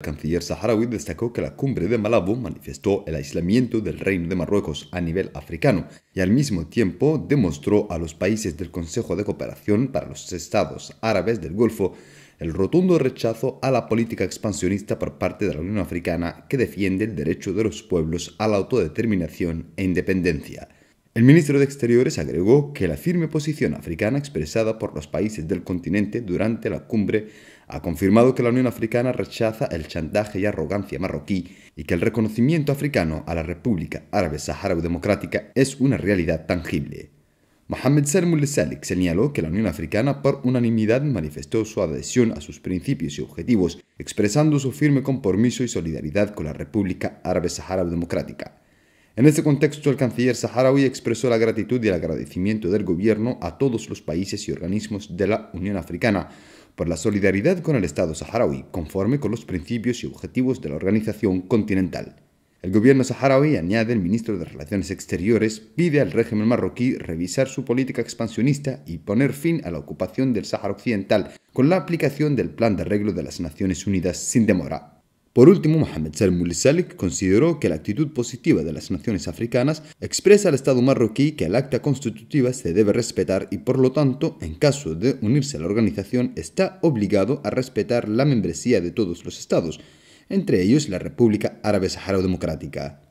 El canciller saharaui destacó que la cumbre de Malabo manifestó el aislamiento del reino de Marruecos a nivel africano y al mismo tiempo demostró a los países del Consejo de Cooperación para los Estados Árabes del Golfo el rotundo rechazo a la política expansionista por parte de la Unión Africana que defiende el derecho de los pueblos a la autodeterminación e independencia. El ministro de Exteriores agregó que la firme posición africana expresada por los países del continente durante la cumbre ha confirmado que la Unión Africana rechaza el chantaje y arrogancia marroquí y que el reconocimiento africano a la República Árabe Saharaui Democrática es una realidad tangible. Mohamed Salmul Salik señaló que la Unión Africana por unanimidad manifestó su adhesión a sus principios y objetivos, expresando su firme compromiso y solidaridad con la República Árabe Saharaui Democrática. En este contexto, el canciller saharaui expresó la gratitud y el agradecimiento del gobierno a todos los países y organismos de la Unión Africana por la solidaridad con el Estado saharaui, conforme con los principios y objetivos de la organización continental. El gobierno saharaui, añade el ministro de Relaciones Exteriores, pide al régimen marroquí revisar su política expansionista y poner fin a la ocupación del Sahara Occidental con la aplicación del Plan de Arreglo de las Naciones Unidas sin demora. Por último, Mohamed Ser Salik consideró que la actitud positiva de las naciones africanas expresa al Estado marroquí que el acta constitutiva se debe respetar y por lo tanto, en caso de unirse a la organización, está obligado a respetar la membresía de todos los estados, entre ellos la República Árabe Saharaui Democrática.